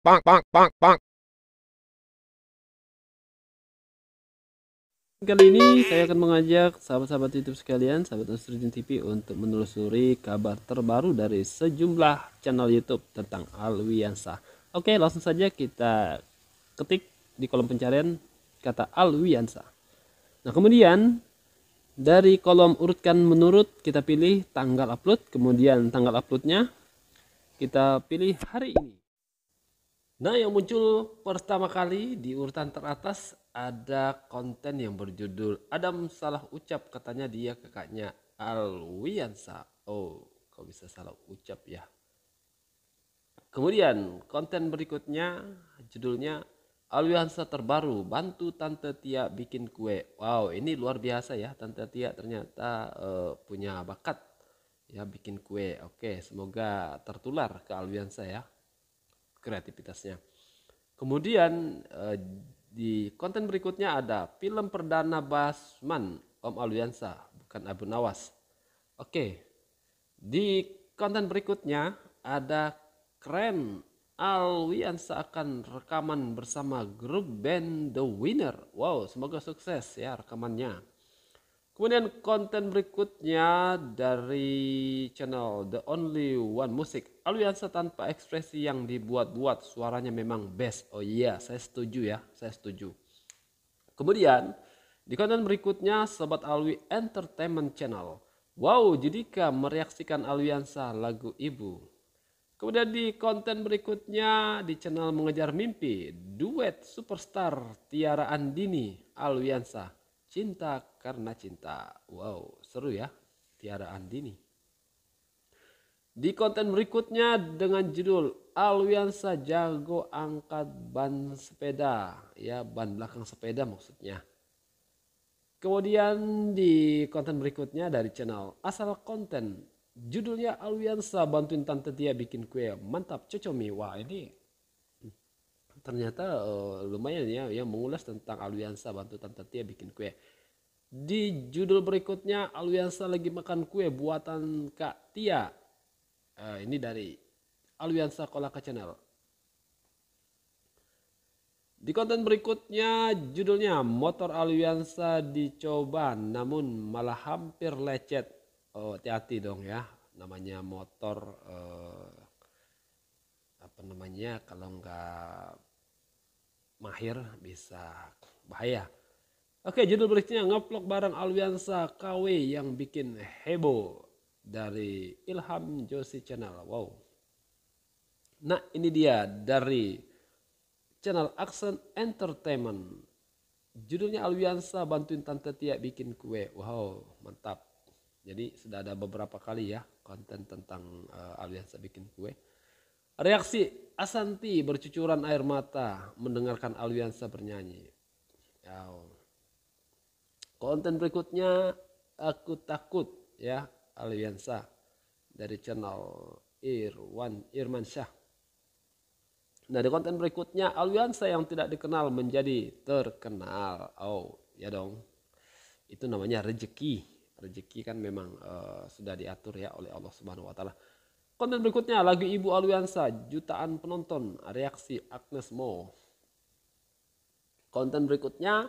Bonk, bonk, bonk, bonk. Kali ini saya akan mengajak sahabat-sahabat YouTube sekalian, sahabat Astridin TV untuk menelusuri kabar terbaru dari sejumlah channel YouTube tentang Alwiansa. Oke, langsung saja kita ketik di kolom pencarian kata Alwiansa. Nah, kemudian dari kolom urutkan menurut kita pilih tanggal upload kemudian tanggal uploadnya kita pilih hari ini nah yang muncul pertama kali di urutan teratas ada konten yang berjudul Adam salah ucap katanya dia kakaknya Alwiansa oh kau bisa salah ucap ya kemudian konten berikutnya judulnya Alwiansa terbaru, bantu Tante Tia bikin kue. Wow, ini luar biasa ya. Tante Tia ternyata uh, punya bakat ya bikin kue. Oke, semoga tertular ke Alwiansa ya kreativitasnya. Kemudian uh, di konten berikutnya ada film perdana Basman Om Alwiansa bukan Abu Nawas. Oke. Di konten berikutnya ada keren Alwian seakan rekaman bersama grup band The Winner. Wow, semoga sukses ya rekamannya. Kemudian konten berikutnya dari channel The Only One Music. Aliansa tanpa ekspresi yang dibuat-buat suaranya memang best. Oh iya, yeah, saya setuju ya, saya setuju. Kemudian di konten berikutnya Sobat Alwi Entertainment Channel. Wow, Judika mereaksikan Aliansa lagu Ibu. Kemudian di konten berikutnya di channel Mengejar Mimpi, duet superstar Tiara Andini Alwiansa, Cinta Karena Cinta. Wow, seru ya Tiara Andini. Di konten berikutnya dengan judul Alwiansa Jago Angkat Ban Sepeda, ya ban belakang sepeda maksudnya. Kemudian di konten berikutnya dari channel Asal Konten Judulnya Alwiansa bantuin Tante Tia bikin kue. Mantap, cocomi. Wah, ini ternyata uh, lumayan ya yang mengulas tentang Alwiansa bantu Tante Tia bikin kue. Di judul berikutnya Alwiansa lagi makan kue buatan Kak Tia. Uh, ini dari Alwiansa Kolaka Channel. Di konten berikutnya judulnya motor Alwiansa dicoba namun malah hampir lecet oh hati-hati dong ya namanya motor eh, apa namanya kalau nggak mahir bisa bahaya oke judul berikutnya ngevlog bareng Alwiansa KW yang bikin heboh dari Ilham Josi channel wow nah ini dia dari channel Action Entertainment judulnya Alwiansa bantuin Tante Tia bikin kue wow mantap jadi sudah ada beberapa kali ya konten tentang uh, Aliansa Bikin Kue. Reaksi Asanti bercucuran air mata mendengarkan Aliansa bernyanyi. Yow. Konten berikutnya aku takut ya Aliansa dari channel Irwan Irman Syah. Nah di konten berikutnya Aliansa yang tidak dikenal menjadi terkenal. Oh ya dong. Itu namanya rezeki rezeki kan memang uh, sudah diatur ya oleh Allah Subhanahu wa taala. Konten berikutnya lagu Ibu Alwiansa jutaan penonton reaksi Agnes Mo. Konten berikutnya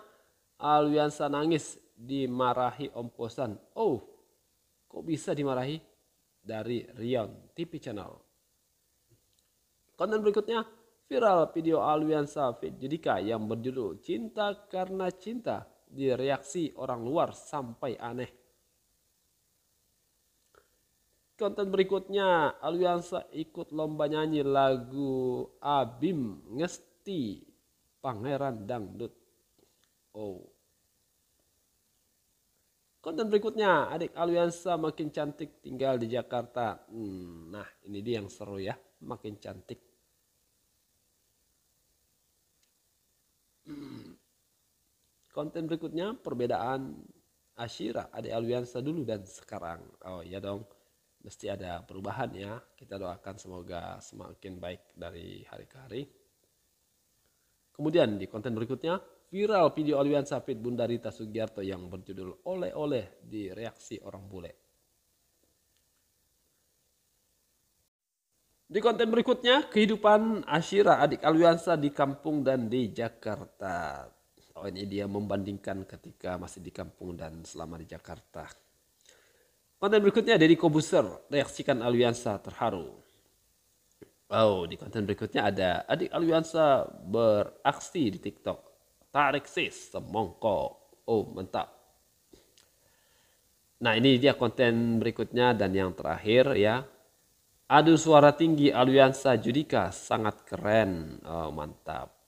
Alwiansa nangis dimarahi Om Posan. Oh, kok bisa dimarahi? Dari Rion TV Channel. Konten berikutnya viral video Alwiansa Fit Judika yang berjudul Cinta Karena Cinta direaksi orang luar sampai aneh konten berikutnya Aliansa ikut lomba nyanyi lagu Abim Ngesti Pangeran Dangdut Oh konten berikutnya adik Aliansa makin cantik tinggal di Jakarta hmm, nah ini dia yang seru ya makin cantik konten berikutnya perbedaan Ashira adik Aliansa dulu dan sekarang oh ya dong mesti ada perubahan ya. Kita doakan semoga semakin baik dari hari ke hari. Kemudian di konten berikutnya, viral video Alwian Sapit Bunda Rita Sugiarto yang berjudul Oleh-oleh di reaksi orang bule. Di konten berikutnya, kehidupan Ashira adik Alwiansa di kampung dan di Jakarta. Oh ini dia membandingkan ketika masih di kampung dan selama di Jakarta. Konten berikutnya dari Kobuser, reaksikan Aliansa terharu. Wow, di konten berikutnya ada adik Aliansa beraksi di TikTok. Tarik sis, semongko Oh, mantap. Nah, ini dia konten berikutnya dan yang terakhir ya. Adu suara tinggi Aliansa Judika sangat keren. Oh, mantap.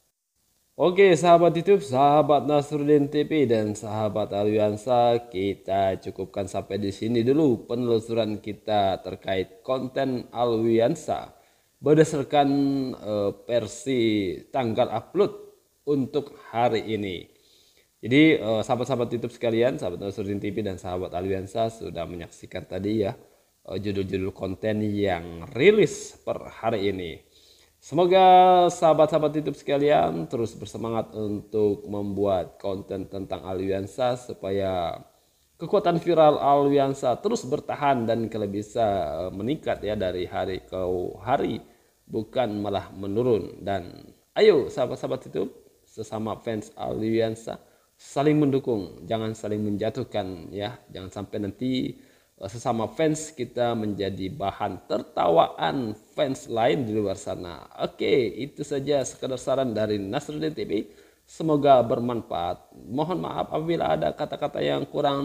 Oke sahabat YouTube, sahabat Nasruddin TV dan sahabat Aliansa, kita cukupkan sampai di sini dulu penelusuran kita terkait konten Aliansa berdasarkan uh, versi tanggal upload untuk hari ini. Jadi uh, sahabat-sahabat YouTube sekalian, sahabat Nasruddin TV dan sahabat Aliansa sudah menyaksikan tadi ya eh, judul-judul konten yang rilis per hari ini. Semoga sahabat-sahabat YouTube sekalian terus bersemangat untuk membuat konten tentang Aliansa supaya kekuatan viral Aliansa terus bertahan dan kalau bisa eh, meningkat ya dari hari ke hari bukan malah menurun dan ayo sahabat-sahabat YouTube sesama fans Aliansa saling mendukung jangan saling menjatuhkan ya jangan sampai nanti Eh, sesama fans kita menjadi bahan tertawaan fans lain di luar sana. Oke, itu saja sekedar saran dari Nasruddin TV. Semoga bermanfaat. Mohon maaf apabila ada kata-kata yang kurang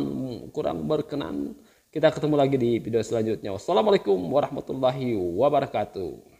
kurang berkenan. Kita ketemu lagi di video selanjutnya. Wassalamualaikum warahmatullahi wabarakatuh.